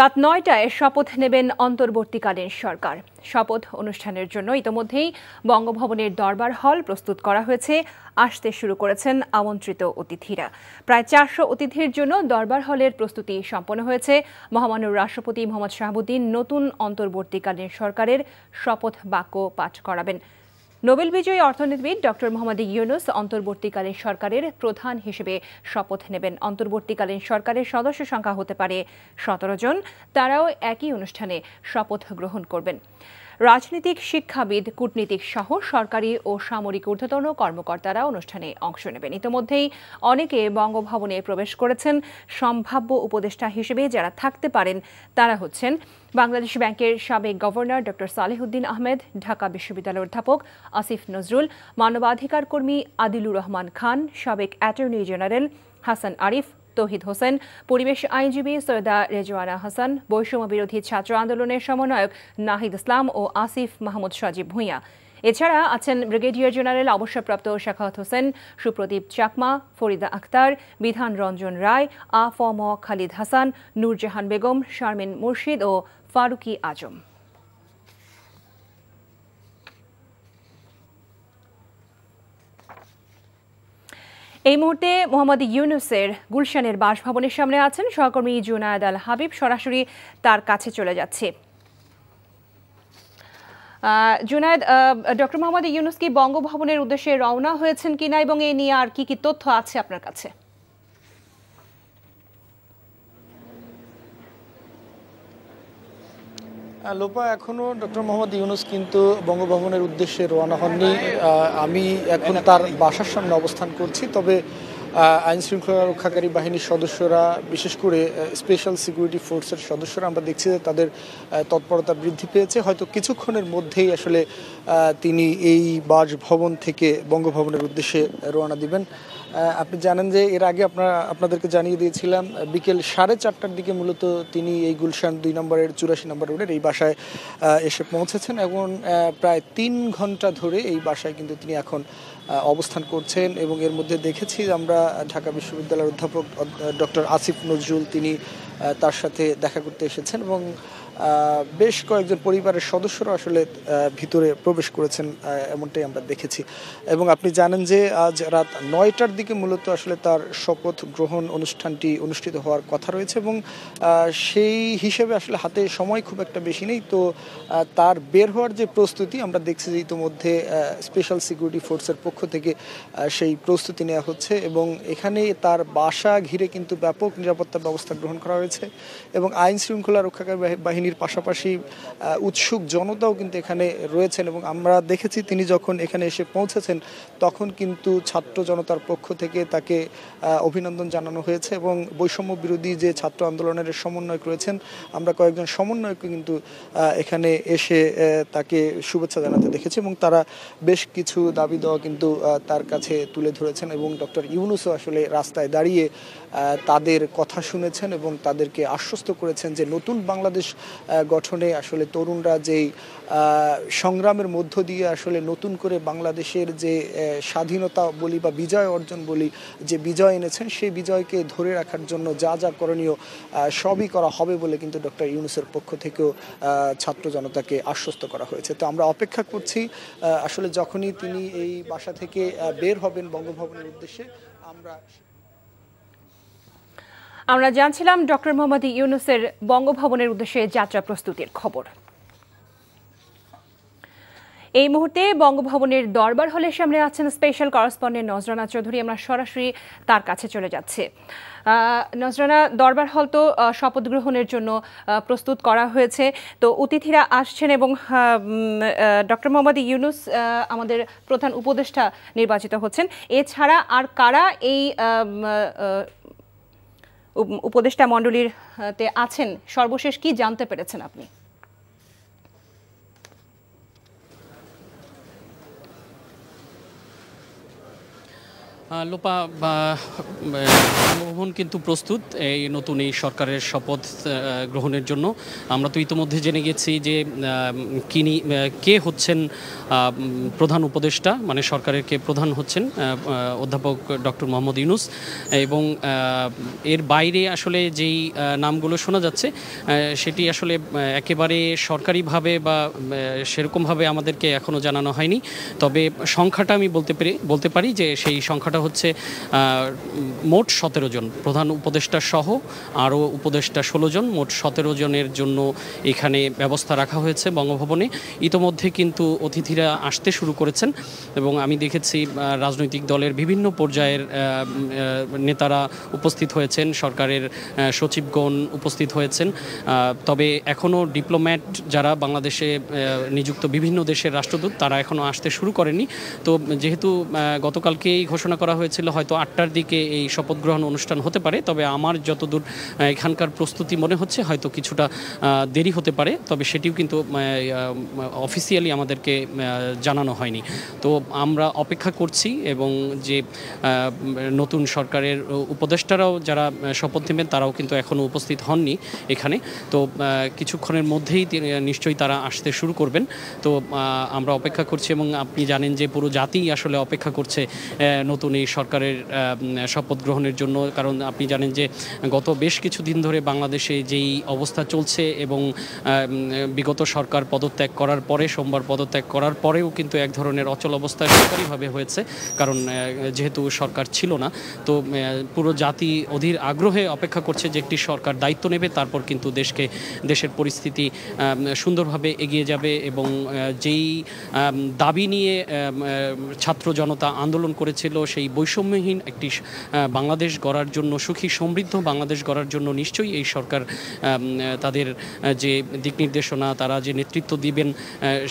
রাত নয়টায় শপথ নেবেন অন্তর্বর্তীকালীন সরকার শপথ অনুষ্ঠানের জন্য ইতোমধ্যেই বঙ্গভবনের দরবার হল প্রস্তুত করা হয়েছে আসতে শুরু করেছেন আমন্ত্রিত অতিথিরা প্রায় চারশো অতিথির জন্য দরবার হলের প্রস্তুতি সম্পন্ন হয়েছে মহামান্য রাষ্ট্রপতি মোহাম্মদ শাহাবুদ্দিন নতুন অন্তর্বর্তীকালীন সরকারের শপথ বাক্য পাঠ করাবেন নোবেল বিজয়ী অর্থনীতিবিদ ডক্টর মোহাম্মদ ইউনুস অন্তর্বর্তীকালীন সরকারের প্রধান হিসেবে শপথ নেবেন অন্তর্বর্তীকালীন সরকারের সদস্য সংখ্যা হতে পারে সতেরো জন তারাও একই অনুষ্ঠানে শপথ গ্রহণ করবেন রাজনীতিক শিক্ষাবিদ কূটনীতিক সহ সরকারি ও সামরিক ঊর্ধ্বতন কর্মকর্তারা অনুষ্ঠানে অংশ নেবেন ইতিমধ্যেই অনেকে বঙ্গভবনে প্রবেশ করেছেন সম্ভাব্য উপদেষ্টা হিসেবে যারা থাকতে পারেন তারা হচ্ছেন বাংলাদেশ ব্যাংকের সাবেক গভর্নর ড সালেহুদ্দিন আহমেদ ঢাকা বিশ্ববিদ্যালয়ের অধ্যাপক আসিফ নজরুল মানবাধিকার কর্মী আদিলুর রহমান খান সাবেক অ্যাটর্নি জেনারেল হাসান আরিফ তহিদ হোসেন পরিবেশ আইনজীবী সৈয়দা রেজওয়ানা হাসান বৈষম্য বিরোধী ছাত্র আন্দোলনের সমন্বয়ক নাহিদ ইসলাম ও আসিফ মাহমুদ সাজিব ভূঁইয়া এছাড়া আছেন ব্রিগেডিয়ার জেনারেল অবসরপ্রাপ্ত শাখাত হোসেন সুপ্রদীপ চাকমা ফরিদা আক্তার বিধান রঞ্জন রায় আ ফ ম খালিদ হাসান নূরজাহান বেগম শারমিন মুর্শিদ ও ফারুকি আজম এই মুহূর্তে মোহাম্মদ ইউনুসের গুলশানের বাসভবনের সামনে আছেন সহকর্মী জুনায়দ আল হাবিব সরাসরি তার কাছে চলে যাচ্ছে জুনায়দ ডক্টর মোহাম্মদ ইউনুস কি বঙ্গভবনের উদ্দেশ্যে রওনা হয়েছেন কিনা এবং এ নিয়ে আর কি কি তথ্য আছে আপনার কাছে লোপা এখনও ডক্টর মোহাম্মদ ইউনুস কিন্তু বঙ্গভবনের উদ্দেশ্যে রওনা হননি আমি এখন তার বাসার সামনে অবস্থান করছি তবে আইন শৃঙ্খলা রক্ষাকারী বাহিনীর সদস্যরা বিশেষ করে স্পেশাল সিকিউরিটি ফোর্সের সদস্যরা আমরা দেখছি যে তাদের তৎপরতা বৃদ্ধি পেয়েছে হয়তো কিছুক্ষণের মধ্যেই আসলে তিনি এই বাসভবন থেকে বঙ্গভবনের উদ্দেশ্যে রওনা দিবেন আপনি জানেন যে এর আগে আপনার আপনাদেরকে জানিয়ে দিয়েছিলাম বিকেল সাড়ে চারটার দিকে মূলত তিনি এই গুলশান দুই নম্বরের চুরাশি নম্বর রোডের এই বাসায় এসে পৌঁছেছেন এবং প্রায় তিন ঘন্টা ধরে এই বাসায় কিন্তু তিনি এখন অবস্থান করছেন এবং এর মধ্যে দেখেছি আমরা ঢাকা বিশ্ববিদ্যালয়ের অধ্যাপক ডক্টর আসিফ নজরুল তিনি তার সাথে দেখা করতে এসেছেন এবং বেশ কয়েকজন পরিবারের সদস্যরা আসলে ভিতরে প্রবেশ করেছেন এমনটাই আমরা দেখেছি এবং আপনি জানেন যে আজ রাত নয়টার দিকে মূলত আসলে তার শপথ গ্রহণ অনুষ্ঠানটি অনুষ্ঠিত হওয়ার কথা রয়েছে এবং সেই হিসেবে আসলে হাতে সময় খুব একটা বেশি নেই তো তার বের হওয়ার যে প্রস্তুতি আমরা দেখছি যে ইতোমধ্যে স্পেশাল সিকিউরিটি ফোর্সের পক্ষ থেকে সেই প্রস্তুতি নেওয়া হচ্ছে এবং এখানে তার বাসা ঘিরে কিন্তু ব্যাপক নিরাপত্তা ব্যবস্থা গ্রহণ করা হয়েছে এবং আইন শৃঙ্খলা রক্ষাকারী বাহিনী বাহিনীর পাশাপাশি উৎসুক জনতাও কিন্তু এখানে রয়েছেন এবং আমরা দেখেছি তিনি যখন এখানে এসে পৌঁছেছেন তখন কিন্তু ছাত্র জনতার পক্ষ থেকে তাকে অভিনন্দন জানানো হয়েছে এবং বৈষম্য বিরোধী যে ছাত্র আন্দোলনের সমন্বয়ক রয়েছেন আমরা কয়েকজন সমন্বয়ক কিন্তু এখানে এসে তাকে শুভেচ্ছা জানাতে দেখেছি এবং তারা বেশ কিছু দাবি দেওয়া কিন্তু তার কাছে তুলে ধরেছেন এবং ডক্টর ইউনুসও আসলে রাস্তায় দাঁড়িয়ে তাদের কথা শুনেছেন এবং তাদেরকে আশ্বস্ত করেছেন যে নতুন বাংলাদেশ গঠনে আসলে তরুণরা যেই সংগ্রামের মধ্য দিয়ে আসলে নতুন করে বাংলাদেশের যে স্বাধীনতা বলি বা বিজয় অর্জন বলি যে বিজয় এনেছেন সেই বিজয়কে ধরে রাখার জন্য যা যা করণীয় সবই করা হবে বলে কিন্তু ডক্টর ইউনুসের পক্ষ থেকেও ছাত্র জনতাকে আশ্বস্ত করা হয়েছে তো আমরা অপেক্ষা করছি আসলে যখনই তিনি এই বাসা থেকে বের হবেন বঙ্গভবনের উদ্দেশ্যে আমরা আমরা জানছিলাম ডক্টর মোহাম্মদ ইউনুসের বঙ্গভবনের উদ্দেশ্যে যাত্রা প্রস্তুতির খবর এই মুহূর্তে বঙ্গভবনের দরবার হলের সামনে আছেন স্পেশাল করসপন্ডেন্ট নজরানা চৌধুরী আমরা সরাসরি তার কাছে চলে যাচ্ছে নজরানা দরবার হল তো শপথ গ্রহণের জন্য প্রস্তুত করা হয়েছে তো অতিথিরা আসছেন এবং ডক্টর মোহাম্মদ ইউনুস আমাদের প্রধান উপদেষ্টা নির্বাচিত হচ্ছেন এছাড়া আর কারা এই উপদেষ্টা মণ্ডলীর তে আছেন সর্বশেষ কি জানতে পেরেছেন আপনি লোপা মোহন কিন্তু প্রস্তুত এই নতুন এই সরকারের শপথ গ্রহণের জন্য আমরা তো ইতিমধ্যে জেনে গেছি যে কিনি কে হচ্ছেন প্রধান উপদেষ্টা মানে সরকারের কে প্রধান হচ্ছেন অধ্যাপক ডক্টর মোহাম্মদ ইউনুস এবং এর বাইরে আসলে যেই নামগুলো শোনা যাচ্ছে সেটি আসলে একেবারে সরকারিভাবে বা সেরকমভাবে আমাদেরকে এখনও জানানো হয়নি তবে সংখ্যাটা আমি বলতে পারি বলতে পারি যে সেই সংখ্যাটা সংখ্যাটা হচ্ছে মোট সতেরো জন প্রধান উপদেষ্টা সহ আরও উপদেষ্টা ষোলো জন মোট সতেরো জনের জন্য এখানে ব্যবস্থা রাখা হয়েছে বঙ্গভবনে ইতোমধ্যে কিন্তু অতিথিরা আসতে শুরু করেছেন এবং আমি দেখেছি রাজনৈতিক দলের বিভিন্ন পর্যায়ের নেতারা উপস্থিত হয়েছেন সরকারের সচিবগণ উপস্থিত হয়েছেন তবে এখনও ডিপ্লোম্যাট যারা বাংলাদেশে নিযুক্ত বিভিন্ন দেশের রাষ্ট্রদূত তারা এখনও আসতে শুরু করেনি তো যেহেতু গতকালকেই ঘোষণা করা হয়েছিল হয়তো আটটার দিকে এই শপথ গ্রহণ অনুষ্ঠান হতে পারে তবে আমার যতদূর এখানকার প্রস্তুতি মনে হচ্ছে হয়তো কিছুটা দেরি হতে পারে তবে সেটিও কিন্তু অফিসিয়ালি আমাদেরকে জানানো হয়নি তো আমরা অপেক্ষা করছি এবং যে নতুন সরকারের উপদেষ্টারাও যারা শপথ নেবেন তারাও কিন্তু এখনও উপস্থিত হননি এখানে তো কিছুক্ষণের মধ্যেই নিশ্চয়ই তারা আসতে শুরু করবেন তো আমরা অপেক্ষা করছি এবং আপনি জানেন যে পুরো জাতি আসলে অপেক্ষা করছে নতুন আপনি সরকারের শপথ গ্রহণের জন্য কারণ আপনি জানেন যে গত বেশ কিছু দিন ধরে বাংলাদেশে যেই অবস্থা চলছে এবং বিগত সরকার পদত্যাগ করার পরে সোমবার পদত্যাগ করার পরেও কিন্তু এক ধরনের অচল অবস্থা সরকারিভাবে হয়েছে কারণ যেহেতু সরকার ছিল না তো পুরো জাতি অধীর আগ্রহে অপেক্ষা করছে যে একটি সরকার দায়িত্ব নেবে তারপর কিন্তু দেশকে দেশের পরিস্থিতি সুন্দরভাবে এগিয়ে যাবে এবং যেই দাবি নিয়ে ছাত্র জনতা আন্দোলন করেছিল সেই এই বৈষম্যহীন একটি বাংলাদেশ গড়ার জন্য সুখী সমৃদ্ধ বাংলাদেশ গড়ার জন্য নিশ্চয়ই এই সরকার তাদের যে দিক নির্দেশনা তারা যে নেতৃত্ব দিবেন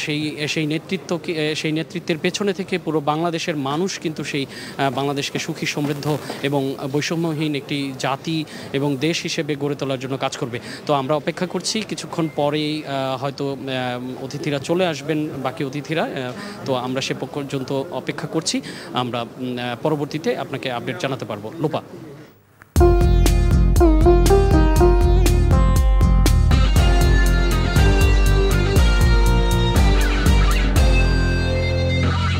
সেই সেই নেতৃত্বকে সেই নেতৃত্বের পেছনে থেকে পুরো বাংলাদেশের মানুষ কিন্তু সেই বাংলাদেশকে সুখী সমৃদ্ধ এবং বৈষম্যহীন একটি জাতি এবং দেশ হিসেবে গড়ে তোলার জন্য কাজ করবে তো আমরা অপেক্ষা করছি কিছুক্ষণ পরেই হয়তো অতিথিরা চলে আসবেন বাকি অতিথিরা তো আমরা সে পর্যন্ত অপেক্ষা করছি আমরা পরবর্তীতে আপনাকে আপডেট জানাতে পারবো লোপা